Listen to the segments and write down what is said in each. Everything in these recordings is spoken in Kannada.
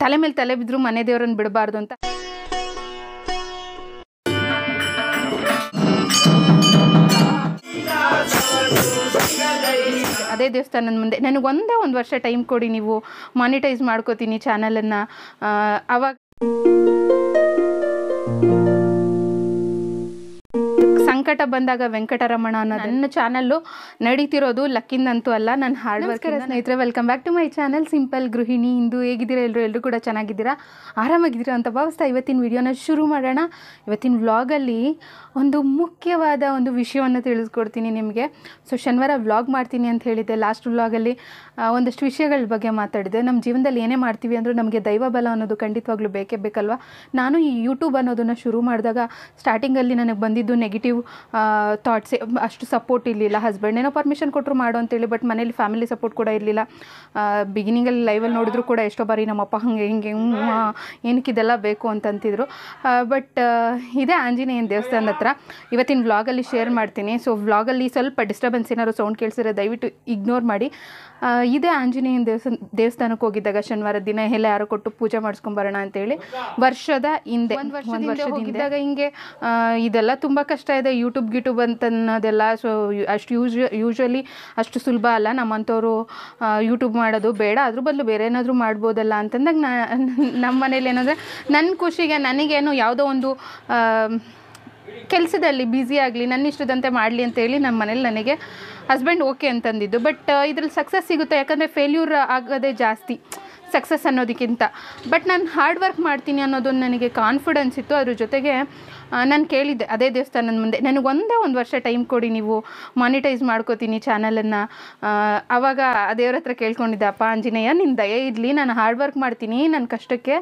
ತಲೆ ಮೇಲೆ ತಲೆ ಬಿದ್ರು ಮನೆ ದೇವರನ್ನ ಬಿಡಬಾರ್ದು ಅಂತ ಅದೇ ದೇವಸ್ಥಾನದ ಮುಂದೆ ಒಂದೇ ಒಂದು ವರ್ಷ ಟೈಮ್ ಕೊಡಿ ನೀವು ಮಾನಿಟೈಸ್ ಮಾಡ್ಕೋತೀನಿ ಚಾನಲನ್ನು ಅವಾಗ ವೆಂಕಟ ಬಂದಾಗ ವೆಂಕಟರಮಣ ಅನ್ನೋದು ನನ್ನ ಚಾನಲ್ಲು ನಡೀತಿರೋದು ಅಂತೂ ಅಲ್ಲ ನನ್ನ ಹಾರ್ಡ್ ವರ್ಕ್ ಸ್ನೇಹಿತರೆ welcome back to my channel simple ಗೃಹಿಣಿ ಇಂದು ಹೇಗಿದ್ದೀರಾ ಎಲ್ಲರೂ ಎಲ್ಲರೂ ಕೂಡ ಚೆನ್ನಾಗಿದ್ದೀರಾ ಆರಾಮಾಗಿದ್ದೀರಾ ಅಂತ ಭಾವಿಸ್ತಾ ಇವತ್ತಿನ ವಿಡಿಯೋನ ಶುರು ಮಾಡೋಣ ಇವತ್ತಿನ ವ್ಲಾಗಲ್ಲಿ ಒಂದು ಮುಖ್ಯವಾದ ಒಂದು ವಿಷಯವನ್ನು ತಿಳಿಸ್ಕೊಡ್ತೀನಿ ನಿಮಗೆ ಸೊ ಶನಿವಾರ ವ್ಲಾಗ್ ಮಾಡ್ತೀನಿ ಅಂತ ಹೇಳಿದ್ದೆ ಲಾಸ್ಟ್ ವ್ಲಾಗಲ್ಲಿ ಒಂದಷ್ಟು ವಿಷಯಗಳ ಬಗ್ಗೆ ಮಾತಾಡಿದೆ ನಮ್ಮ ಜೀವನದಲ್ಲಿ ಏನೇ ಮಾಡ್ತೀವಿ ಅಂದರೂ ನಮಗೆ ದೈವಬಲ ಅನ್ನೋದು ಖಂಡಿತವಾಗ್ಲೂ ಬೇಕೇ ಬೇಕಲ್ವಾ ನಾನು ಈ ಯೂಟ್ಯೂಬ್ ಅನ್ನೋದನ್ನು ಶುರು ಮಾಡಿದಾಗ ಸ್ಟಾರ್ಟಿಂಗಲ್ಲಿ ನನಗೆ ಬಂದಿದ್ದು ನೆಗೆಟಿವ್ ಥಾಟ್ಸೇ ಅಷ್ಟು ಸಪೋರ್ಟ್ ಇರಲಿಲ್ಲ ಹಸ್ಬೆಂಡ್ ಏನೋ ಪರ್ಮಿಷನ್ ಕೊಟ್ಟರು ಮಾಡು ಅಂತೇಳಿ ಬಟ್ ಮನೇಲಿ ಫ್ಯಾಮಿಲಿ ಸಪೋರ್ಟ್ ಕೂಡ ಇರಲಿಲ್ಲ ಬಿಗಿನಿಂಗಲ್ಲಿ ಲೈವಲ್ಲಿ ನೋಡಿದ್ರು ಕೂಡ ಎಷ್ಟೋ ಬಾರಿ ನಮ್ಮಪ್ಪ ಹಂಗೆ ಹಿಂಗೆ ಏನಕ್ಕೆ ಇದೆಲ್ಲ ಬೇಕು ಅಂತಂತಿದ್ರು ಬಟ್ ಇದೇ ಆಂಜನೇಯನ ದೇವಸ್ಥಾನದ ಹತ್ರ ಇವತ್ತಿನ ವ್ಲಾಗಲ್ಲಿ ಶೇರ್ ಮಾಡ್ತೀನಿ ಸೊ ವ್ಲಾಗಲ್ಲಿ ಸ್ವಲ್ಪ ಡಿಸ್ಟರ್ಬೆನ್ಸ್ ಏನಾದ್ರು ಸೌಂಡ್ ಕೇಳಿಸಿದ್ರೆ ದಯವಿಟ್ಟು ಇಗ್ನೋರ್ ಮಾಡಿ ಇದೇ ಆಂಜನೇಯನ ದೇವಸ್ಥಾನ ದೇವಸ್ಥಾನಕ್ಕೆ ಹೋಗಿದ್ದಾಗ ಶನಿವಾರ ದಿನ ಎಲ್ಲ ಯಾರು ಕೊಟ್ಟು ಪೂಜೆ ಮಾಡಿಸ್ಕೊಂಬರೋಣ ಹೇಳಿ ವರ್ಷದ ಹಿಂದೆ ಒಂದು ವರ್ಷದ ಹೋಗಿದ್ದಾಗ ಹಿಂಗೆ ಇದೆಲ್ಲ ತುಂಬ ಕಷ್ಟ ಇದೆ ಯೂಟ್ಯೂಬ್ ಗಿಟ್ಯೂಬ್ ಅಂತ ಅನ್ನೋದೆಲ್ಲ ಸೊ ಅಷ್ಟು ಯೂಸ್ ಯೂಶ್ವಲಿ ಅಷ್ಟು ಸುಲಭ ಅಲ್ಲ ನಮ್ಮಂಥವ್ರು ಯೂಟ್ಯೂಬ್ ಮಾಡೋದು ಬೇಡ ಅದ್ರ ಬದಲು ಬೇರೆ ಏನಾದರೂ ಮಾಡ್ಬೋದಲ್ಲ ಅಂತಂದಾಗ ನಮ್ಮ ಮನೇಲಿ ಏನಂದರೆ ನನ್ನ ಖುಷಿಗೆ ನನಗೇನು ಯಾವುದೋ ಒಂದು ಕೆಲಸದಲ್ಲಿ ಬ್ಯುಸಿ ಆಗಲಿ ನನ್ನಿಷ್ಟದಂತೆ ಮಾಡಲಿ ಅಂತೇಳಿ ನಮ್ಮ ಮನೇಲಿ ನನಗೆ ಹಸ್ಬೆಂಡ್ ಓಕೆ ಅಂತಂದಿದ್ದು ಬಟ್ ಇದ್ರಲ್ಲಿ ಸಕ್ಸಸ್ ಸಿಗುತ್ತೆ ಯಾಕಂದರೆ ಫೇಲ್ಯೂರ್ ಆಗೋದೇ ಜಾಸ್ತಿ ಸಕ್ಸಸ್ ಅನ್ನೋದಕ್ಕಿಂತ ಬಟ್ ನಾನು ಹಾರ್ಡ್ ವರ್ಕ್ ಮಾಡ್ತೀನಿ ಅನ್ನೋದೊಂದು ನನಗೆ ಕಾನ್ಫಿಡೆನ್ಸ್ ಇತ್ತು ಅದ್ರ ಜೊತೆಗೆ ನಾನು ಕೇಳಿದ್ದೆ ಅದೇ ದೇವಸ್ಥಾನದ ಮುಂದೆ ನನಗೆ ಒಂದೇ ಒಂದು ವರ್ಷ ಟೈಮ್ ಕೊಡಿ ನೀವು ಮಾನಿಟೈಸ್ ಮಾಡ್ಕೋತೀನಿ ಚಾನಲನ್ನು ಆವಾಗ ದೇವ್ರ ಹತ್ರ ಕೇಳ್ಕೊಂಡಿದ್ದೆ ಅಪ್ಪ ಆಂಜನೇಯ ನಿನ್ನ ದಯ ಇರಲಿ ನಾನು ಹಾರ್ಡ್ ವರ್ಕ್ ಮಾಡ್ತೀನಿ ನನ್ನ ಕಷ್ಟಕ್ಕೆ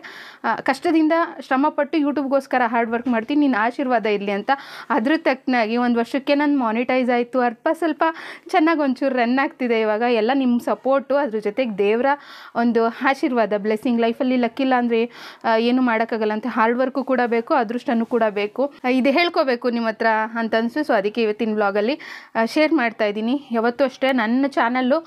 ಕಷ್ಟದಿಂದ ಶ್ರಮಪಟ್ಟು ಯೂಟ್ಯೂಬ್ಗೋಸ್ಕರ ಹಾರ್ಡ್ ವರ್ಕ್ ಮಾಡ್ತೀನಿ ನಿನ್ನ ಆಶೀರ್ವಾದ ಇರಲಿ ಅಂತ ಅದ್ರ ತಕ್ಕನಾಗಿ ಒಂದು ವರ್ಷಕ್ಕೆ ನಾನು ಮಾನಿಟೈಸ್ ಆಯಿತು ಅರ್ಪ ಸ್ವಲ್ಪ ಚೆನ್ನಾಗಿ ಒಂಚೂರು ರನ್ ಆಗ್ತಿದೆ ಇವಾಗ ಎಲ್ಲ ನಿಮ್ಮ ಸಪೋರ್ಟು ಅದ್ರ ಜೊತೆಗೆ ದೇವರ ಒಂದು ಆಶೀರ್ವಾದ ಬ್ಲೆಸ್ಸಿಂಗ್ ಲೈಫಲ್ಲಿ ಲಕ್ಕಿಲ್ಲ ಅಂದರೆ ಏನು ಮಾಡೋಕ್ಕಾಗಲ್ಲ ಅಂತ ಹಾರ್ಡ್ ವರ್ಕು ಕೂಡ ಬೇಕು ಅದೃಷ್ಟನೂ ಕೂಡ ಬೇಕು ಮಾಡಬೇಕು ಇದು ಹೇಳ್ಕೋಬೇಕು ನಿಮ್ಮ ಹತ್ರ ಅಂತ ಅನಿಸು ಸೊ ಅದಕ್ಕೆ ಇವತ್ತಿನ ಬ್ಲಾಗಲ್ಲಿ ಶೇರ್ ಮಾಡ್ತಾ ಇದ್ದೀನಿ ಯಾವತ್ತೂ ಅಷ್ಟೇ ನನ್ನ ಚಾನಲ್ಲು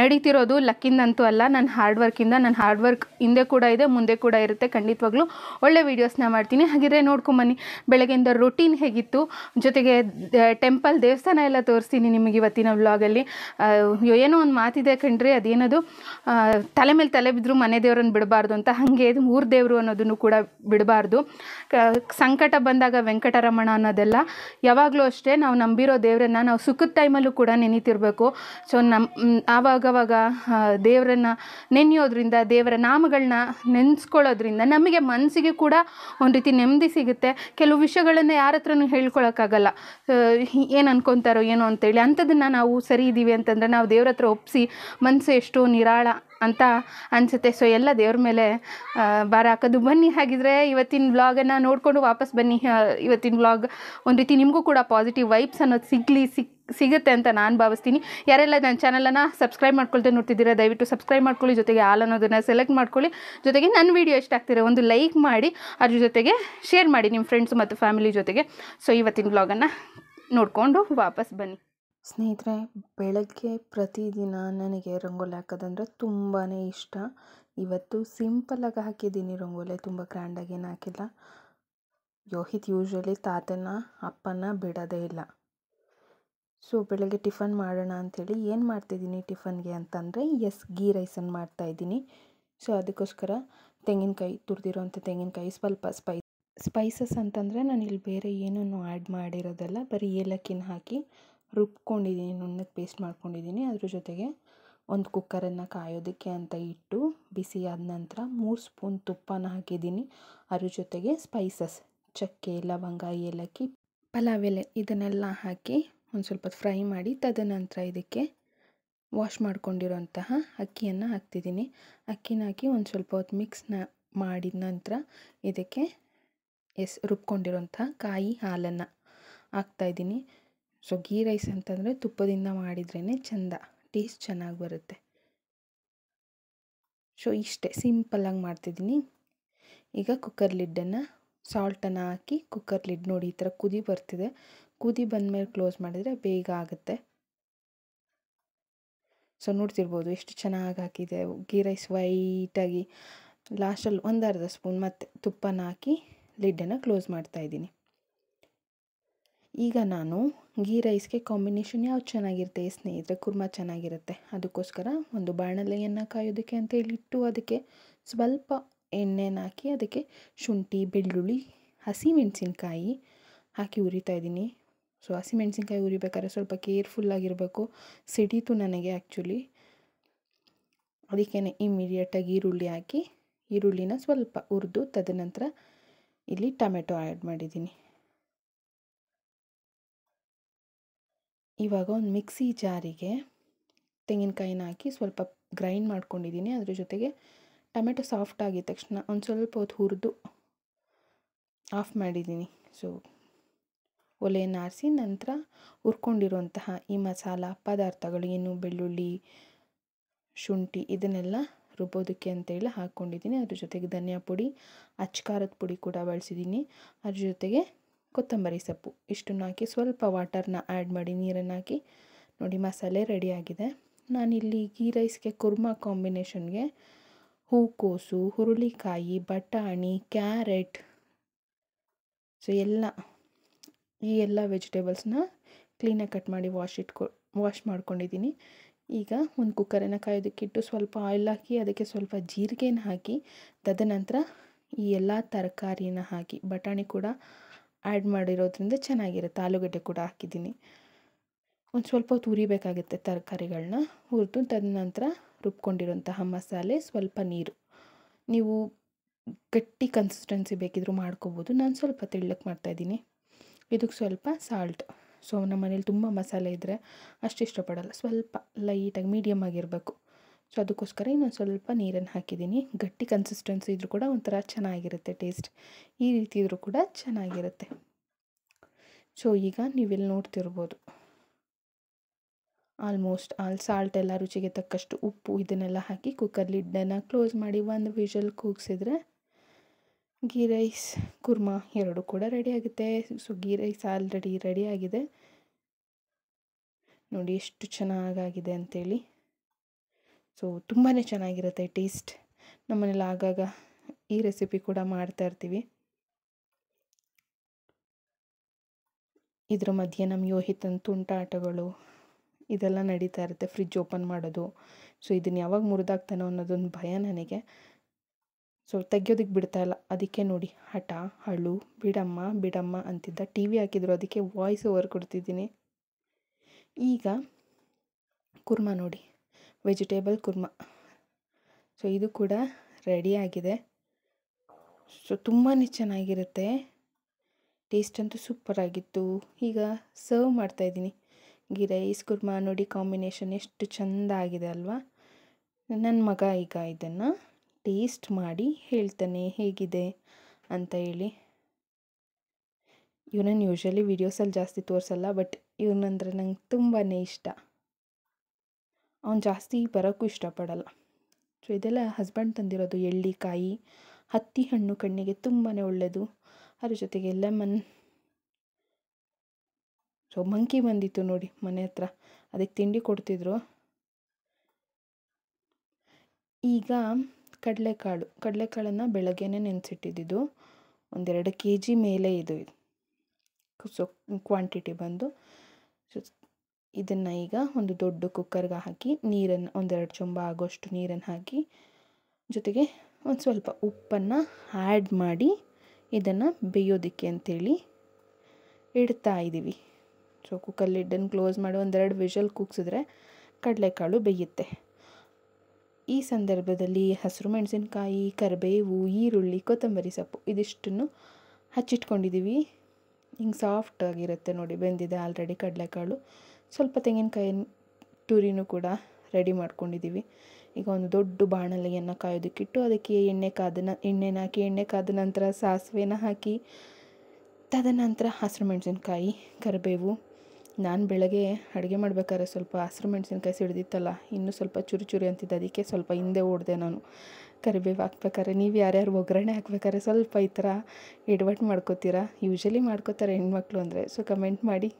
ನಡೀತಿರೋದು ಲಕ್ಕಿಂದಂತೂ ಅಲ್ಲ ನನ್ನ ಹಾರ್ಡ್ ವರ್ಕಿಂದ ನನ್ನ ಹಾರ್ಡ್ ವರ್ಕ್ ಹಿಂದೆ ಕೂಡ ಇದೆ ಮುಂದೆ ಕೂಡ ಇರುತ್ತೆ ಖಂಡಿತವಾಗ್ಲೂ ಒಳ್ಳೆ ವೀಡಿಯೋಸ್ನ ಮಾಡ್ತೀನಿ ಹಾಗಿದ್ರೆ ನೋಡ್ಕೊಂಬನ್ನಿ ಬೆಳಗ್ಗೆಯಿಂದ ರೊಟೀನ್ ಹೇಗಿತ್ತು ಜೊತೆಗೆ ಟೆಂಪಲ್ ದೇವಸ್ಥಾನ ಎಲ್ಲ ತೋರಿಸ್ತೀನಿ ನಿಮಗೆ ಇವತ್ತಿನ ವ್ಲಾಗಲ್ಲಿ ಏನೋ ಒಂದು ಮಾತಿದೆ ಕಂಡ್ರಿ ಅದೇನದು ತಲೆ ಮೇಲೆ ತಲೆ ಬಿದ್ದರೂ ಮನೆ ದೇವ್ರನ್ನ ಬಿಡಬಾರ್ದು ಅಂತ ಹಾಗೆ ಮೂರು ದೇವರು ಅನ್ನೋದನ್ನು ಕೂಡ ಬಿಡಬಾರ್ದು ಸಂಕಟ ಬಂದಾಗ ಬಂದಾಗ ವೆಂಕಟರಮಣ ಅನ್ನೋದೆಲ್ಲ ಯಾವಾಗಲೂ ಅಷ್ಟೇ ನಾವು ನಂಬಿರೋ ದೇವರನ್ನ ನಾವು ಸುಖದ ಟೈಮಲ್ಲೂ ಕೂಡ ನೆನೀತಿರ್ಬೇಕು ಸೊ ನಮ್ಮ ಆವಾಗವಾಗ ದೇವರನ್ನ ನೆನೆಯೋದ್ರಿಂದ ದೇವರ ನಾಮಗಳನ್ನ ನೆನೆಸ್ಕೊಳ್ಳೋದ್ರಿಂದ ನಮಗೆ ಮನಸ್ಸಿಗೆ ಕೂಡ ಒಂದು ರೀತಿ ನೆಮ್ಮದಿ ಸಿಗುತ್ತೆ ಕೆಲವು ವಿಷಯಗಳನ್ನು ಯಾರ ಹತ್ರನೂ ಹೇಳ್ಕೊಳಕ್ಕಾಗಲ್ಲ ಏನು ಅನ್ಕೊತಾರೋ ಏನೋ ಅಂತೇಳಿ ಅಂಥದ್ದನ್ನು ನಾವು ಸರಿ ಇದ್ದೀವಿ ಅಂತಂದರೆ ನಾವು ದೇವ್ರ ಹತ್ರ ಒಪ್ಪಿಸಿ ಮನಸ್ಸು ಎಷ್ಟು ನಿರಾಳ ಅಂತ ಅನಿಸುತ್ತೆ ಸೊ ಎಲ್ಲ ದೇವ್ರ ಮೇಲೆ ಭಾರ ಹಾಕೋದು ಬನ್ನಿ ಹಾಗಿದ್ರೆ ಇವತ್ತಿನ ವ್ಲಾಗನ್ನು ನೋಡಿಕೊಂಡು ವಾಪಸ್ ಬನ್ನಿ ಇವತ್ತಿನ ವ್ಲಾಗ್ ಒಂದು ರೀತಿ ನಿಮಗೂ ಕೂಡ ಪಾಸಿಟಿವ್ ವೈಬ್ಸ್ ಅನ್ನೋದು ಸಿಗಲಿ ಸಿಕ್ ಸಿಗುತ್ತೆ ಅಂತ ನಾನು ಭಾವಿಸ್ತೀನಿ ಯಾರೆಲ್ಲ ನನ್ನ ಚಾನಲನ್ನು ಸಬ್ಸ್ಕ್ರೈಬ್ ಮಾಡ್ಕೊಳ್ತೆ ನೋಡ್ತಿದ್ದೀರಾ ದಯವಿಟ್ಟು ಸಬ್ಸ್ಕ್ರೈಬ್ ಮಾಡ್ಕೊಳ್ಳಿ ಜೊತೆಗೆ ಆಲ್ ಅನ್ನೋದನ್ನು ಸೆಲೆಕ್ಟ್ ಮಾಡ್ಕೊಳ್ಳಿ ಜೊತೆಗೆ ನನ್ನ ವೀಡಿಯೋ ಎಷ್ಟು ಆಗ್ತಿದೆ ಒಂದು ಲೈಕ್ ಮಾಡಿ ಅದ್ರ ಜೊತೆಗೆ ಶೇರ್ ಮಾಡಿ ನಿಮ್ಮ ಫ್ರೆಂಡ್ಸ್ ಮತ್ತು ಫ್ಯಾಮಿಲಿ ಜೊತೆಗೆ ಸೊ ಇವತ್ತಿನ ವ್ಲಾಗನ್ನು ನೋಡಿಕೊಂಡು ವಾಪಸ್ ಬನ್ನಿ ಸ್ನೇಹಿತರೆ ಬೆಳಗ್ಗೆ ಪ್ರತಿದಿನ ನನಗೆ ರಂಗೋಲಿ ಹಾಕೋದಂದ್ರೆ ತುಂಬಾ ಇಷ್ಟ ಇವತ್ತು ಸಿಂಪಲ್ಲಾಗಿ ಹಾಕಿದ್ದೀನಿ ರಂಗೋಲಿ ತುಂಬ ಗ್ರ್ಯಾಂಡಾಗಿ ಏನು ಹಾಕಿಲ್ಲ ಯೋಹಿತ್ ಯೂಶ್ವಲಿ ತಾತನ ಅಪ್ಪನ ಬಿಡೋದೇ ಇಲ್ಲ ಸೊ ಬೆಳಗ್ಗೆ ಟಿಫನ್ ಮಾಡೋಣ ಅಂಥೇಳಿ ಏನು ಮಾಡ್ತಿದ್ದೀನಿ ಟಿಫನ್ಗೆ ಅಂತಂದರೆ ಎಸ್ ಗೀ ರೈಸನ್ನು ಮಾಡ್ತಾಯಿದ್ದೀನಿ ಸೊ ಅದಕ್ಕೋಸ್ಕರ ತೆಂಗಿನಕಾಯಿ ತುರಿದಿರೋಂಥ ತೆಂಗಿನಕಾಯಿ ಸ್ವಲ್ಪ ಸ್ಪೈ ಸ್ಪೈಸಸ್ ಅಂತಂದರೆ ನಾನು ಇಲ್ಲಿ ಬೇರೆ ಏನೂ ಆ್ಯಡ್ ಮಾಡಿರೋದಲ್ಲ ಬರೀ ಏಲಕ್ಕಿನ ಹಾಕಿ ರುಬ್ಕೊಂಡಿದ್ದೀನಿ ನುಣ್ಣಗೆ ಪೇಸ್ಟ್ ಮಾಡ್ಕೊಂಡಿದ್ದೀನಿ ಅದ್ರ ಜೊತೆಗೆ ಒಂದು ಕುಕ್ಕರನ್ನು ಕಾಯೋದಕ್ಕೆ ಅಂತ ಇಟ್ಟು ಬಿಸಿಯಾದ ನಂತರ ಮೂರು ಸ್ಪೂನ್ ತುಪ್ಪನ ಹಾಕಿದ್ದೀನಿ ಅದ್ರ ಜೊತೆಗೆ ಸ್ಪೈಸಸ್ ಚಕ್ಕೆ ಲವಂಗ ಏಲಕ್ಕಿ ಪಲಾವ್ ಎಲೆ ಇದನ್ನೆಲ್ಲ ಹಾಕಿ ಒಂದು ಸ್ವಲ್ಪ ಫ್ರೈ ಮಾಡಿ ತದನಂತರ ಇದಕ್ಕೆ ವಾಶ್ ಮಾಡ್ಕೊಂಡಿರೋಂತಹ ಅಕ್ಕಿಯನ್ನು ಹಾಕ್ತಿದ್ದೀನಿ ಅಕ್ಕಿನ ಹಾಕಿ ಒಂದು ಸ್ವಲ್ಪ ಹೊತ್ತು ಮಿಕ್ಸ್ನ ಮಾಡಿದ ನಂತರ ಇದಕ್ಕೆ ಎಸ್ ರುಬ್ಕೊಂಡಿರೋಂಥ ಕಾಯಿ ಹಾಲನ್ನು ಹಾಕ್ತಾಯಿದ್ದೀನಿ ಸೊ ಗೀ ರೈಸ್ ಅಂತಂದರೆ ತುಪ್ಪದಿಂದ ಮಾಡಿದ್ರೇ ಚೆಂದ ಟೇಸ್ಟ್ ಚೆನ್ನಾಗಿ ಬರುತ್ತೆ ಸೊ ಇಷ್ಟೇ ಸಿಂಪಲ್ಲಾಗಿ ಮಾಡ್ತಿದ್ದೀನಿ ಈಗ ಕುಕ್ಕರ್ ಲಿಡ್ಡನ್ನು ಸಾಲ್ಟನ್ನು ಹಾಕಿ ಕುಕ್ಕರ್ ಲಿಡ್ ನೋಡಿ ಈ ಥರ ಕುದಿ ಬರ್ತಿದೆ ಕುದಿ ಬಂದಮೇಲೆ ಕ್ಲೋಸ್ ಮಾಡಿದರೆ ಬೇಗ ಆಗುತ್ತೆ ಸೊ ನೋಡ್ತಿರ್ಬೋದು ಎಷ್ಟು ಚೆನ್ನಾಗಿ ಹಾಕಿದೆ ಗೀ ರೈಸ್ ವೈಟಾಗಿ ಲಾಸ್ಟಲ್ಲಿ ಒಂದು ಅರ್ಧ ಸ್ಪೂನ್ ಮತ್ತು ತುಪ್ಪನ ಹಾಕಿ ಲಿಡ್ಡನ್ನು ಕ್ಲೋಸ್ ಮಾಡ್ತಾಯಿದ್ದೀನಿ ಈಗ ನಾನು ಗೀ ರೈಸ್ಗೆ ಕಾಂಬಿನೇಷನ್ ಯಾವ್ದು ಚೆನ್ನಾಗಿರುತ್ತೆ ಸ್ನೇಹಿತರೆ ಕುರ್ಮ ಚೆನ್ನಾಗಿರುತ್ತೆ ಅದಕ್ಕೋಸ್ಕರ ಒಂದು ಬಾಣಲೆಯನ್ನು ಕಾಯೋದಕ್ಕೆ ಹೇಳಿಟ್ಟು ಅದಕ್ಕೆ ಸ್ವಲ್ಪ ಎಣ್ಣೆನ ಹಾಕಿ ಅದಕ್ಕೆ ಶುಂಠಿ ಬೆಳ್ಳುಳ್ಳಿ ಹಸಿಮೆಣಸಿನ್ಕಾಯಿ ಹಾಕಿ ಉರಿತಾ ಇದ್ದೀನಿ ಸೊ ಹಸಿಮೆಣಸಿನ್ಕಾಯಿ ಉರಿಬೇಕಾದ್ರೆ ಸ್ವಲ್ಪ ಕೇರ್ಫುಲ್ಲಾಗಿರಬೇಕು ಸಿಡೀತು ನನಗೆ ಆ್ಯಕ್ಚುಲಿ ಅದಕ್ಕೇ ಇಮ್ಮಿಡಿಯೇಟಾಗಿ ಈರುಳ್ಳಿ ಹಾಕಿ ಈರುಳ್ಳಿನ ಸ್ವಲ್ಪ ಹುರಿದು ತದನಂತರ ಇಲ್ಲಿ ಟೊಮೆಟೊ ಆ್ಯಡ್ ಮಾಡಿದ್ದೀನಿ ಇವಾಗ ಒಂದು ಮಿಕ್ಸಿ ಜಾರಿಗೆ ತೆಂಗಿನಕಾಯಿನ ಹಾಕಿ ಸ್ವಲ್ಪ ಗ್ರೈಂಡ್ ಮಾಡ್ಕೊಂಡಿದ್ದೀನಿ ಅದ್ರ ಜೊತೆಗೆ ಟೊಮೆಟೊ ಸಾಫ್ಟ್ ಆಗಿದ ತಕ್ಷಣ ಒಂದು ಸ್ವಲ್ಪ ಹೊತ್ತು ಹುರಿದು ಆಫ್ ಮಾಡಿದ್ದೀನಿ ಸೊ ಒಲೆಯನ್ನು ಆರಿಸಿ ನಂತರ ಹುರ್ಕೊಂಡಿರುವಂತಹ ಈ ಮಸಾಲ ಪದಾರ್ಥಗಳು ಏನು ಬೆಳ್ಳುಳ್ಳಿ ಶುಂಠಿ ಇದನ್ನೆಲ್ಲ ರುಬ್ಬೋದಕ್ಕೆ ಅಂತೇಳಿ ಹಾಕ್ಕೊಂಡಿದ್ದೀನಿ ಅದ್ರ ಜೊತೆಗೆ ಧನಿಯಾ ಪುಡಿ ಅಚ್ಚಕಾರದ ಪುಡಿ ಕೂಡ ಬಳಸಿದ್ದೀನಿ ಅದ್ರ ಜೊತೆಗೆ ಕೊತ್ತಂಬರಿ ಸೊಪ್ಪು ಇಷ್ಟನ್ನು ಹಾಕಿ ಸ್ವಲ್ಪ ವಾಟರ್ನ ಆ್ಯಡ್ ಮಾಡಿ ನೀರನ್ನು ಹಾಕಿ ನೋಡಿ ಮಸಾಲೆ ರೆಡಿಯಾಗಿದೆ ನಾನಿಲ್ಲಿ ಗೀ ರೈಸ್ಗೆ ಕುರ್ಮಾ ಕಾಂಬಿನೇಷನ್ಗೆ ಹೂಕೋಸು ಹುರುಳಿಕಾಯಿ ಬಟಾಣಿ ಕ್ಯಾರೆಟ್ ಸೊ ಎಲ್ಲ ಈ ಎಲ್ಲ ವೆಜಿಟೇಬಲ್ಸ್ನ ಕ್ಲೀನಾಗಿ ಕಟ್ ಮಾಡಿ ವಾಶ್ ಇಟ್ಕೊ ವಾಶ್ ಮಾಡ್ಕೊಂಡಿದ್ದೀನಿ ಈಗ ಒಂದು ಕುಕ್ಕರನ್ನು ಕಾಯೋದಕ್ಕಿಟ್ಟು ಸ್ವಲ್ಪ ಆಯಿಲ್ ಹಾಕಿ ಅದಕ್ಕೆ ಸ್ವಲ್ಪ ಜೀರಿಗೆನ ಹಾಕಿ ತದನಂತರ ಈ ಎಲ್ಲ ತರಕಾರಿನ ಹಾಕಿ ಬಟಾಣಿ ಕೂಡ ಆ್ಯಡ್ ಮಾಡಿರೋದ್ರಿಂದ ಚೆನ್ನಾಗಿರುತ್ತೆ ಆಲೂಗಡ್ಡೆ ಕೂಡ ಹಾಕಿದ್ದೀನಿ ಒಂದು ಸ್ವಲ್ಪ ಹೊತ್ತು ಹುರಿಬೇಕಾಗುತ್ತೆ ತರಕಾರಿಗಳನ್ನ ಹುರಿದು ತದನಂತರ ರುಬ್ಕೊಂಡಿರೋಂತಹ ಮಸಾಲೆ ಸ್ವಲ್ಪ ನೀರು ನೀವು ಗಟ್ಟಿ ಕನ್ಸಿಸ್ಟೆನ್ಸಿ ಬೇಕಿದ್ರೂ ಮಾಡ್ಕೋಬೋದು ನಾನು ಸ್ವಲ್ಪ ತೆಳ್ಳಕ್ಕೆ ಮಾಡ್ತಾಯಿದ್ದೀನಿ ಇದಕ್ಕೆ ಸ್ವಲ್ಪ ಸಾಲ್ಟ್ ಸೊ ನಮ್ಮ ಮನೇಲಿ ತುಂಬ ಮಸಾಲೆ ಇದ್ದರೆ ಅಷ್ಟು ಇಷ್ಟಪಡಲ್ಲ ಸ್ವಲ್ಪ ಲೈಟಾಗಿ ಮೀಡಿಯಮ್ ಆಗಿರಬೇಕು ಸೊ ಅದಕ್ಕೋಸ್ಕರ ಇನ್ನೊಂದು ಸ್ವಲ್ಪ ನೀರನ್ನು ಹಾಕಿದ್ದೀನಿ ಗಟ್ಟಿ ಕನ್ಸಿಸ್ಟೆನ್ಸಿ ಇದ್ರೂ ಕೂಡ ಒಂಥರ ಚೆನ್ನಾಗಿರುತ್ತೆ ಟೇಸ್ಟ್ ಈ ರೀತಿ ಇದ್ರೂ ಕೂಡ ಚೆನ್ನಾಗಿರುತ್ತೆ ಸೊ ಈಗ ಇಲ್ಲಿ ನೋಡ್ತಿರ್ಬೋದು ಆಲ್ಮೋಸ್ಟ್ ಆಲ್ ಸಾಲ್ಟ್ ಎಲ್ಲ ರುಚಿಗೆ ತಕ್ಕಷ್ಟು ಉಪ್ಪು ಇದನ್ನೆಲ್ಲ ಹಾಕಿ ಕುಕ್ಕರ್ ಲಿಡ್ಡನ್ನು ಕ್ಲೋಸ್ ಮಾಡಿ ಒಂದು ವಿಷಲ್ ಕೂಗಿಸಿದ್ರೆ ಗೀ ರೈಸ್ ಕುರ್ಮಾ ಎರಡು ಕೂಡ ರೆಡಿ ಆಗುತ್ತೆ ಸೊ ಗೀ ರೈಸ್ ಆಲ್ರೆಡಿ ರೆಡಿಯಾಗಿದೆ ನೋಡಿ ಎಷ್ಟು ಚೆನ್ನಾಗಾಗಿದೆ ಅಂತೇಳಿ ಸೊ ತುಂಬಾ ಚೆನ್ನಾಗಿರುತ್ತೆ ಟೇಸ್ಟ್ ನಮ್ಮನೇಲಿ ಆಗಾಗ ಈ ರೆಸಿಪಿ ಕೂಡ ಮಾಡ್ತಾ ಇರ್ತೀವಿ ಇದ್ರ ಮಧ್ಯೆ ನಮ್ಮ ಯೋಹಿತನ ತುಂಟಾಟಗಳು ಇದೆಲ್ಲ ನಡೀತಾ ಇರುತ್ತೆ ಫ್ರಿಜ್ ಓಪನ್ ಮಾಡೋದು ಸೊ ಇದನ್ನು ಯಾವಾಗ ಮುರಿದಾಗ್ತಾನೋ ಅನ್ನೋದೊಂದು ಭಯ ನನಗೆ ಸೊ ತೆಗಿಯೋದಕ್ಕೆ ಬಿಡ್ತಾ ಇಲ್ಲ ಅದಕ್ಕೆ ನೋಡಿ ಹಠ ಹಳು ಬಿಡಮ್ಮ ಬಿಡಮ್ಮ ಅಂತಿದ್ದ ಟಿ ವಿ ಹಾಕಿದ್ರು ಅದಕ್ಕೆ ವಾಯ್ಸ್ ಓವರ್ ಕೊಡ್ತಿದ್ದೀನಿ ಈಗ ಕುರ್ಮಾ ನೋಡಿ ವೆಜಿಟೇಬಲ್ ಕುರ್ಮ ಸೊ ಇದು ಕೂಡ ರೆಡಿಯಾಗಿದೆ ಸೊ ತುಂಬಾ ಚೆನ್ನಾಗಿರುತ್ತೆ ಟೇಸ್ಟ್ ಅಂತೂ ಸೂಪರಾಗಿತ್ತು ಈಗ ಸರ್ವ್ ಮಾಡ್ತಾಯಿದ್ದೀನಿ ಗೀ ರೈಸ್ ಕುರ್ಮ ನೋಡಿ ಕಾಂಬಿನೇಷನ್ ಎಷ್ಟು ಚೆಂದ ಆಗಿದೆ ಅಲ್ವಾ ನನ್ನ ಮಗ ಈಗ ಇದನ್ನು ಟೇಸ್ಟ್ ಮಾಡಿ ಹೇಳ್ತಾನೆ ಹೇಗಿದೆ ಅಂತ ಹೇಳಿ ಇವ್ನನ್ನು ಯೂಶ್ವಲಿ ವೀಡಿಯೋಸಲ್ಲಿ ಜಾಸ್ತಿ ತೋರಿಸಲ್ಲ ಬಟ್ ಇವ್ನಂದ್ರೆ ನಂಗೆ ತುಂಬಾ ಇಷ್ಟ ಅವ್ನು ಜಾಸ್ತಿ ಬರೋಕ್ಕೂ ಇಷ್ಟಪಡಲ್ಲ ಸೊ ಇದೆಲ್ಲ ಹಸ್ಬೆಂಡ್ ತಂದಿರೋದು ಎಳ್ಳಿಕಾಯಿ ಹತ್ತಿ ಹಣ್ಣು ಕಣ್ಣಿಗೆ ತುಂಬಾ ಒಳ್ಳೆಯದು ಅದ್ರ ಜೊತೆಗೆ ಲೆಮನ್ ಸೊ ಮಂಕಿ ಬಂದಿತ್ತು ನೋಡಿ ಮನೆ ಹತ್ರ ಅದಕ್ಕೆ ತಿಂಡಿ ಕೊಡ್ತಿದ್ರು ಈಗ ಕಡಲೆಕಾಳು ಕಡಲೆಕಾಳನ್ನು ಬೆಳಗ್ಗೆನೆ ನೆನೆಸಿಟ್ಟಿದ್ದು ಒಂದೆರಡು ಕೆ ಜಿ ಮೇಲೆ ಇದು ಸೊ ಕ್ವಾಂಟಿಟಿ ಬಂದು ಇದನ್ನು ಈಗ ಒಂದು ದೊಡ್ಡ ಕುಕ್ಕರ್ಗೆ ಹಾಕಿ ನೀರನ್ನು ಒಂದೆರಡು ಚೊಂಬ ಆಗೋಷ್ಟು ನೀರನ್ನು ಹಾಕಿ ಜೊತೆಗೆ ಒಂದು ಸ್ವಲ್ಪ ಉಪ್ಪನ್ನು ಆ್ಯಡ್ ಮಾಡಿ ಇದನ್ನು ಬೇಯೋದಕ್ಕೆ ಅಂಥೇಳಿ ಇಡ್ತಾ ಇದ್ದೀವಿ ಸೊ ಕುಕ್ಕರ್ ಲಿಡ್ಡನ್ನು ಕ್ಲೋಸ್ ಮಾಡಿ ಒಂದೆರಡು ವಿಷಲ್ ಕುಗ್ಸಿದ್ರೆ ಕಡಲೆಕಾಳು ಬೇಯುತ್ತೆ ಈ ಸಂದರ್ಭದಲ್ಲಿ ಹಸಿರು ಮೆಣಸಿನ್ಕಾಯಿ ಕರಿಬೇವು ಈರುಳ್ಳಿ ಕೊತ್ತಂಬರಿ ಸೊಪ್ಪು ಇದಿಷ್ಟನ್ನು ಹಚ್ಚಿಟ್ಕೊಂಡಿದ್ದೀವಿ ಹಿಂಗೆ ಸಾಫ್ಟಾಗಿರುತ್ತೆ ನೋಡಿ ಬೆಂದಿದೆ ಆಲ್ರೆಡಿ ಕಡಲೆಕಾಳು ಸ್ವಲ್ಪ ತೆಂಗಿನಕಾಯಿ ತುರಿನೂ ಕೂಡ ರೆಡಿ ಮಾಡ್ಕೊಂಡಿದ್ದೀವಿ ಈಗ ಒಂದು ದೊಡ್ಡ ಬಾಣಲೆಯನ್ನು ಕಾಯೋದಕ್ಕಿಟ್ಟು ಅದಕ್ಕೆ ಎಣ್ಣೆ ನ ಎಣ್ಣೆನ ಹಾಕಿ ಎಣ್ಣೆ ಕಾದ ನಂತರ ಸಾಸಿವೆನ ಹಾಕಿ ತದನಂತರ ಹಸಿರು ಮೆಣಸಿನ್ಕಾಯಿ ಕರಿಬೇವು ನಾನು ಬೆಳಗ್ಗೆ ಅಡುಗೆ ಮಾಡ್ಬೇಕಾದ್ರೆ ಸ್ವಲ್ಪ ಹಸಿರು ಮೆಣಸಿನ್ಕಾಯಿ ಸಿಡ್ದಿತ್ತಲ್ಲ ಇನ್ನೂ ಸ್ವಲ್ಪ ಚುರಿ ಚುರಿ ಅಂತಿದ್ದೆ ಅದಕ್ಕೆ ಸ್ವಲ್ಪ ಹಿಂದೆ ಓಡಿದೆ ನಾನು ಕರಿಬೇವು ಹಾಕ್ಬೇಕಾದ್ರೆ ನೀವು ಯಾರ್ಯಾರು ಒಗ್ಗರಣೆ ಹಾಕ್ಬೇಕಾದ್ರೆ ಸ್ವಲ್ಪ ಈ ಥರ ಎಡವಟ್ಟು ಮಾಡ್ಕೋತೀರಾ ಯೂಶ್ವಲಿ ಮಾಡ್ಕೋತಾರೆ ಹೆಣ್ಮಕ್ಳು ಅಂದರೆ ಸೊ ಕಮೆಂಟ್ ಮಾಡಿ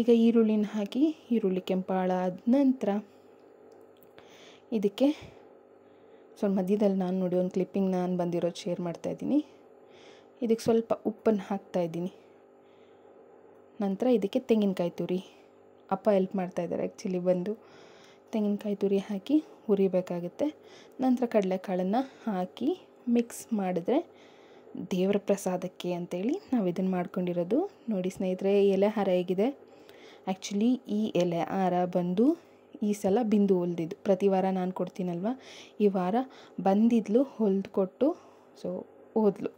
ಈಗ ಈರುಳ್ಳಿನ ಹಾಕಿ ಈರುಳ್ಳಿ ಕೆಂಪಾಳ ಆದ ನಂತರ ಇದಕ್ಕೆ ಸ್ವಲ್ಪ ಮಧ್ಯದಲ್ಲಿ ನಾನು ನೋಡಿ ಒಂದು ಕ್ಲಿಪ್ಪಿಂಗ್ ನಾನು ಬಂದಿರೋದು ಶೇರ್ ಮಾಡ್ತಾಯಿದ್ದೀನಿ ಇದಕ್ಕೆ ಸ್ವಲ್ಪ ಉಪ್ಪನ್ನು ಹಾಕ್ತಾಯಿದ್ದೀನಿ ನಂತರ ಇದಕ್ಕೆ ತೆಂಗಿನಕಾಯಿ ತುರಿ ಅಪ್ಪ ಎಲ್ಪ್ ಮಾಡ್ತಾಯಿದ್ದಾರೆ ಆ್ಯಕ್ಚುಲಿ ಬಂದು ತೆಂಗಿನಕಾಯಿ ತುರಿ ಹಾಕಿ ಹುರಿಬೇಕಾಗುತ್ತೆ ನಂತರ ಕಡಲೆಕಾಳನ್ನು ಹಾಕಿ ಮಿಕ್ಸ್ ಮಾಡಿದ್ರೆ ದೇವರ ಪ್ರಸಾದಕ್ಕೆ ಅಂತೇಳಿ ನಾವು ಇದನ್ನು ಮಾಡ್ಕೊಂಡಿರೋದು ನೋಡಿ ಸ್ನೇಹಿತರೆ ಎಲೆ ಹಾರ ಹೇಗಿದೆ ಆ್ಯಕ್ಚುಲಿ ಈ ಎಲೆ ಆರ ಬಂದು ಈ ಸಲ ಬಿಂದು ಹೊಲ್ದಿದ್ದು ಪ್ರತಿ ವಾರ ನಾನು ಕೊಡ್ತೀನಲ್ವ ಈ ವಾರ ಬಂದಿದ್ಲು ಹೊಲ್ದು ಕೊಟ್ಟು ಸೊ ಓದ್ಲು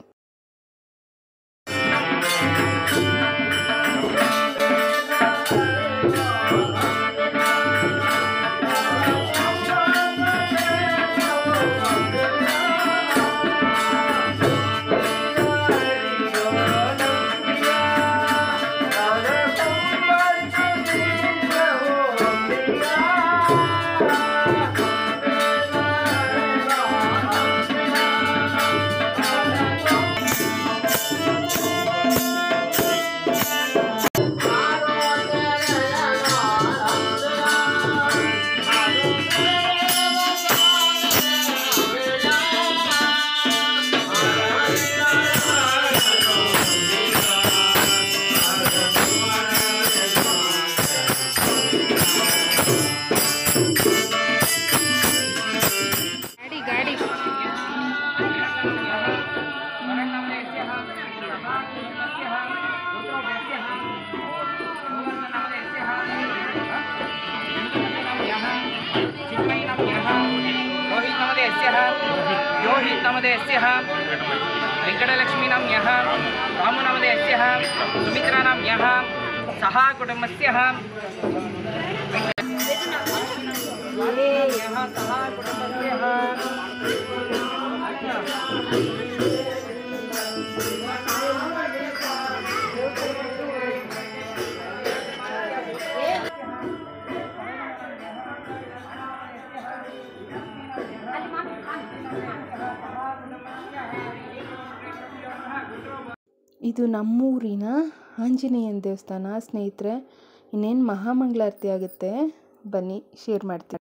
यो हि तमदयस्य यहाँ रामनामदयस्य सुमित्रानाम्न्यः यहाँ सहा सः ಇದು ನಮ್ಮೂರಿನ ಆಂಜನೇಯನ ದೇವಸ್ಥಾನ ಸ್ನೇಹಿತರೆ ಇನ್ನೇನು ಮಹಾಮಂಗಳಾರತಿ ಆಗುತ್ತೆ ಬನ್ನಿ ಶೇರ್ ಮಾಡ್ತೀನಿ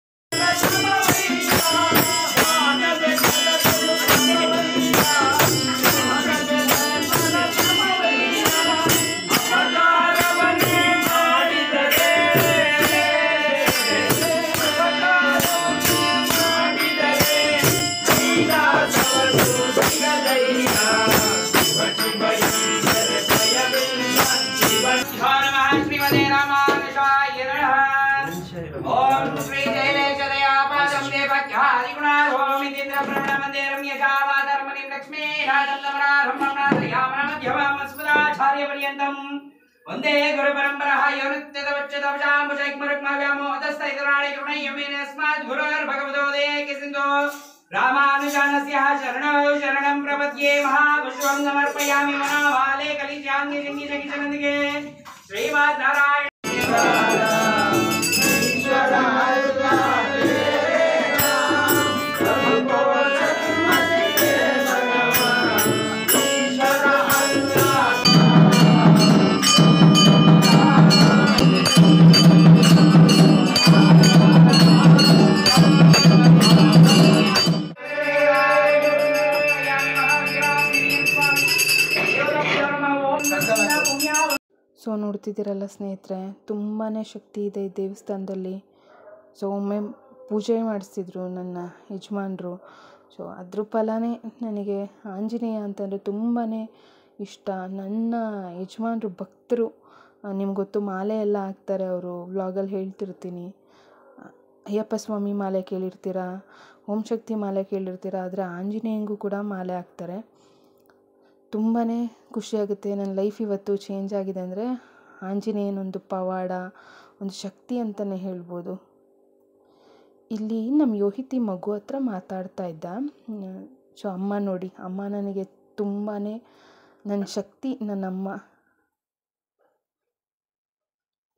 वन्दे गुरुपरम्परः यो नित्यतवच्चतपशाम्बुशैक्मरुक्माव्यामो अधस्थ इतराणि कृणय्यमेन अस्माद् रामानुजानस्य शरणं प्रपद्ये महापुष्पं समर्पयामि मनोभाले कलिशाङ्गे श्रीमद् नारायण ಸೊ ನೋಡ್ತಿದ್ದೀರಲ್ಲ ಸ್ನೇಹಿತರೆ ತುಂಬಾ ಶಕ್ತಿ ಇದೆ ಈ ದೇವಸ್ಥಾನದಲ್ಲಿ ಸೊ ಒಮ್ಮೆ ಪೂಜೆ ಮಾಡಿಸ್ತಿದ್ರು ನನ್ನ ಯಜಮಾನರು ಸೊ ಅದ್ರ ಫಲನೇ ನನಗೆ ಆಂಜನೇಯ ಅಂತಂದರೆ ತುಂಬಾ ಇಷ್ಟ ನನ್ನ ಯಜಮಾನ್ರು ಭಕ್ತರು ನಿಮ್ಗೆ ಗೊತ್ತು ಮಾಲೆ ಎಲ್ಲ ಹಾಕ್ತಾರೆ ಅವರು ವ್ಲಾಗಲ್ಲಿ ಹೇಳ್ತಿರ್ತೀನಿ ಅಯ್ಯಪ್ಪ ಸ್ವಾಮಿ ಮಾಲೆ ಕೇಳಿರ್ತೀರ ಓಂ ಶಕ್ತಿ ಮಾಲೆ ಕೇಳಿರ್ತೀರ ಆದರೆ ಆಂಜನೇಯಂಗೂ ಕೂಡ ಮಾಲೆ ಹಾಕ್ತಾರೆ ತುಂಬಾ ಖುಷಿಯಾಗುತ್ತೆ ನನ್ನ ಲೈಫ್ ಇವತ್ತು ಚೇಂಜ್ ಆಗಿದೆ ಅಂದರೆ ಆಂಜನೇಯನೊಂದು ಪವಾಡ ಒಂದು ಶಕ್ತಿ ಅಂತಲೇ ಹೇಳ್ಬೋದು ಇಲ್ಲಿ ನಮ್ಮ ಯೋಹಿತಿ ಮಗು ಹತ್ರ ಮಾತಾಡ್ತಾ ಇದ್ದ ಸೊ ಅಮ್ಮ ನೋಡಿ ಅಮ್ಮ ನನಗೆ ತುಂಬಾ ನನ್ನ ಶಕ್ತಿ ನನ್ನ ಅಮ್ಮ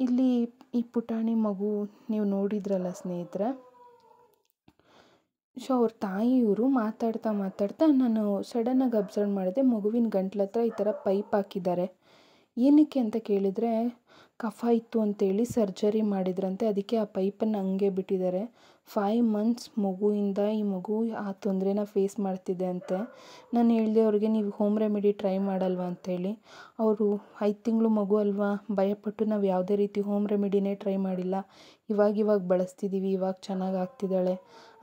ಇಲ್ಲಿ ಈ ಪುಟಾಣಿ ಮಗು ನೀವು ನೋಡಿದ್ರಲ್ಲ ಸ್ನೇಹಿತರೆ ಸೊ ಅವ್ರ ತಾಯಿಯವರು ಮಾತಾಡ್ತಾ ಮಾತಾಡ್ತಾ ನಾನು ಸಡನ್ನಾಗಿ ಅಬ್ಸರ್ವ್ ಮಾಡಿದೆ ಮಗುವಿನ ಗಂಟ್ಲ ಹತ್ರ ಈ ಥರ ಪೈಪ್ ಹಾಕಿದ್ದಾರೆ ಏನಕ್ಕೆ ಅಂತ ಕೇಳಿದರೆ ಕಫ ಇತ್ತು ಅಂತೇಳಿ ಸರ್ಜರಿ ಮಾಡಿದ್ರಂತೆ ಅದಕ್ಕೆ ಆ ಪೈಪನ್ನು ಹಂಗೆ ಬಿಟ್ಟಿದ್ದಾರೆ ಫೈವ್ ಮಂತ್ಸ್ ಮಗುವಿಂದ ಈ ಮಗು ಆ ತೊಂದರೆನ ಫೇಸ್ ಮಾಡ್ತಿದೆ ಅಂತೆ ನಾನು ಹೇಳಿದೆ ಅವ್ರಿಗೆ ನೀವು ಹೋಮ್ ರೆಮಿಡಿ ಟ್ರೈ ಮಾಡಲ್ವಾ ಅಂಥೇಳಿ ಅವರು ಐದು ತಿಂಗಳು ಮಗು ಅಲ್ವಾ ಭಯಪಟ್ಟು ನಾವು ಯಾವುದೇ ರೀತಿ ಹೋಮ್ ರೆಮಿಡಿನೇ ಟ್ರೈ ಮಾಡಿಲ್ಲ ಇವಾಗ ಇವಾಗ ಬಳಸ್ತಿದ್ದೀವಿ ಇವಾಗ ಚೆನ್ನಾಗಿ ಆಗ್ತಿದ್ದಾಳೆ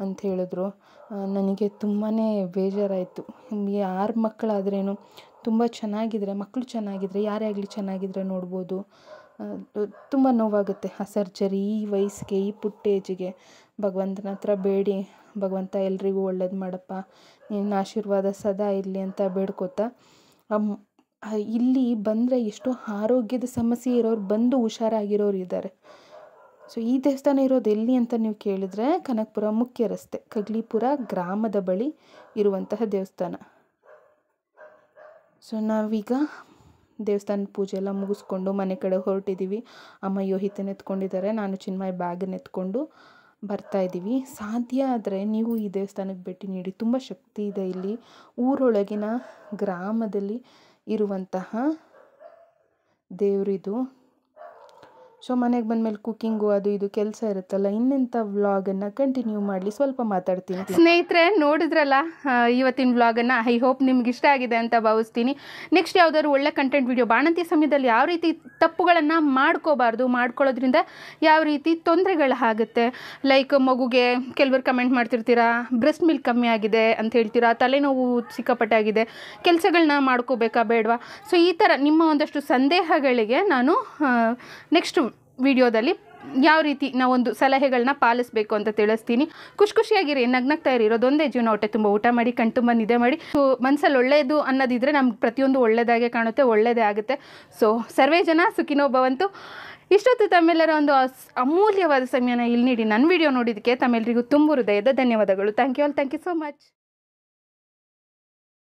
ಅಂತ ಹೇಳಿದ್ರು ನನಗೆ ತುಂಬಾ ಬೇಜಾರಾಯಿತು ಯಾರ ಮಕ್ಕಳಾದ್ರೇನು ತುಂಬ ಚೆನ್ನಾಗಿದ್ರೆ ಮಕ್ಕಳು ಚೆನ್ನಾಗಿದ್ರೆ ಯಾರೇ ಆಗಲಿ ಚೆನ್ನಾಗಿದ್ರೆ ನೋಡ್ಬೋದು ತುಂಬ ನೋವಾಗುತ್ತೆ ಆ ಸರ್ಜರಿ ಈ ವಯಸ್ಸಿಗೆ ಈ ಪುಟ್ಟೇಜಿಗೆ ಭಗವಂತನ ಹತ್ರ ಬೇಡಿ ಭಗವಂತ ಎಲ್ರಿಗೂ ಒಳ್ಳೇದು ಮಾಡಪ್ಪ ನಿನ್ನ ಆಶೀರ್ವಾದ ಸದಾ ಇರಲಿ ಅಂತ ಬೇಡ್ಕೋತಾ ಇಲ್ಲಿ ಬಂದರೆ ಎಷ್ಟೋ ಆರೋಗ್ಯದ ಸಮಸ್ಯೆ ಇರೋರು ಬಂದು ಹುಷಾರಾಗಿರೋರು ಇದ್ದಾರೆ ಸೊ ಈ ದೇವಸ್ಥಾನ ಇರೋದು ಎಲ್ಲಿ ಅಂತ ನೀವು ಕೇಳಿದರೆ ಕನಕಪುರ ಮುಖ್ಯ ರಸ್ತೆ ಕಗ್ಲಿಪುರ ಗ್ರಾಮದ ಬಳಿ ಇರುವಂತಹ ದೇವಸ್ಥಾನ ಸೊ ನಾವೀಗ ದೇವಸ್ಥಾನ ಪೂಜೆ ಎಲ್ಲ ಮುಗಿಸ್ಕೊಂಡು ಮನೆ ಕಡೆ ಹೊರಟಿದ್ದೀವಿ ಅಮ್ಮ ಯೋಹಿತನ ಎತ್ಕೊಂಡಿದ್ದಾರೆ ನಾನು ಚಿನ್ಮಯ ಬ್ಯಾಗನ್ನು ಎತ್ಕೊಂಡು ಬರ್ತಾ ಇದ್ದೀವಿ ಸಾಧ್ಯ ಆದರೆ ನೀವು ಈ ದೇವಸ್ಥಾನಕ್ಕೆ ಭೇಟಿ ನೀಡಿ ತುಂಬ ಶಕ್ತಿ ಇದೆ ಇಲ್ಲಿ ಊರೊಳಗಿನ ಗ್ರಾಮದಲ್ಲಿ ಇರುವಂತಹ ದೇವರಿದು ಸೊ ಮನೆಗೆ ಬಂದಮೇಲೆ ಕುಕ್ಕಿಂಗು ಅದು ಇದು ಕೆಲಸ ಇರುತ್ತಲ್ಲ ಇನ್ನೆಂಥ ವ್ಲಾಗನ್ನು ಕಂಟಿನ್ಯೂ ಮಾಡಲಿ ಸ್ವಲ್ಪ ಮಾತಾಡ್ತೀನಿ ಸ್ನೇಹಿತರೆ ನೋಡಿದ್ರಲ್ಲ ಇವತ್ತಿನ ವ್ಲಾಗನ್ನು ಐ ಹೋಪ್ ನಿಮ್ಗೆ ಇಷ್ಟ ಆಗಿದೆ ಅಂತ ಭಾವಿಸ್ತೀನಿ ನೆಕ್ಸ್ಟ್ ಯಾವುದಾದ್ರು ಒಳ್ಳೆ ಕಂಟೆಂಟ್ ವಿಡಿಯೋ ಬಾಣಂತಿ ಸಮಯದಲ್ಲಿ ಯಾವ ರೀತಿ ತಪ್ಪುಗಳನ್ನು ಮಾಡ್ಕೋಬಾರ್ದು ಮಾಡ್ಕೊಳ್ಳೋದ್ರಿಂದ ಯಾವ ರೀತಿ ತೊಂದರೆಗಳಾಗುತ್ತೆ ಲೈಕ್ ಮಗುಗೆ ಕೆಲವರು ಕಮೆಂಟ್ ಮಾಡ್ತಿರ್ತೀರಾ ಬ್ರೆಸ್ಟ್ ಮಿಲ್ಕ್ ಕಮ್ಮಿ ಆಗಿದೆ ಅಂತ ಹೇಳ್ತೀರಾ ತಲೆನೋವು ಸಿಕ್ಕಾಪಟ್ಟೆ ಆಗಿದೆ ಕೆಲಸಗಳನ್ನ ಮಾಡ್ಕೋಬೇಕಾ ಬೇಡವಾ ಸೊ ಈ ಥರ ನಿಮ್ಮ ಒಂದಷ್ಟು ಸಂದೇಹಗಳಿಗೆ ನಾನು ನೆಕ್ಸ್ಟ್ ವಿಡಿಯೋದಲ್ಲಿ ಯಾವ ರೀತಿ ನಾವೊಂದು ಸಲಹೆಗಳನ್ನ ಪಾಲಿಸಬೇಕು ಅಂತ ತಿಳಿಸ್ತೀನಿ ಖುಷಿ ಖುಷಿಯಾಗಿರಿ ನಗ್ನಗ್ತಾ ಇರಿ ಇರೋದೊಂದೇ ಜೀವನ ಹೊಟ್ಟೆ ತುಂಬ ಊಟ ಮಾಡಿ ಕಣ್ತುಂಬ ನಿದ್ದೆ ಮಾಡಿ ಸೊ ಮನಸ್ಸಲ್ಲಿ ಒಳ್ಳೆಯದು ಅನ್ನೋದಿದ್ರೆ ನಮ್ಗೆ ಪ್ರತಿಯೊಂದು ಒಳ್ಳೆಯದಾಗೆ ಕಾಣುತ್ತೆ ಒಳ್ಳೆಯದೇ ಆಗುತ್ತೆ ಸೊ ಸರ್ವೇ ಜನ ಸುಖಿನೋಭವಂತು ಇಷ್ಟೊತ್ತು ತಮ್ಮೆಲ್ಲರ ಒಂದು ಅಮೂಲ್ಯವಾದ ಸಮಯನ ಇಲ್ಲಿ ನೀಡಿ ನನ್ನ ವಿಡಿಯೋ ನೋಡಿದ್ದಕ್ಕೆ ತಮ್ಮೆಲ್ಲರಿಗೂ ತುಂಬ ಹೃದಯದ ಧನ್ಯವಾದಗಳು thank you all thank you so much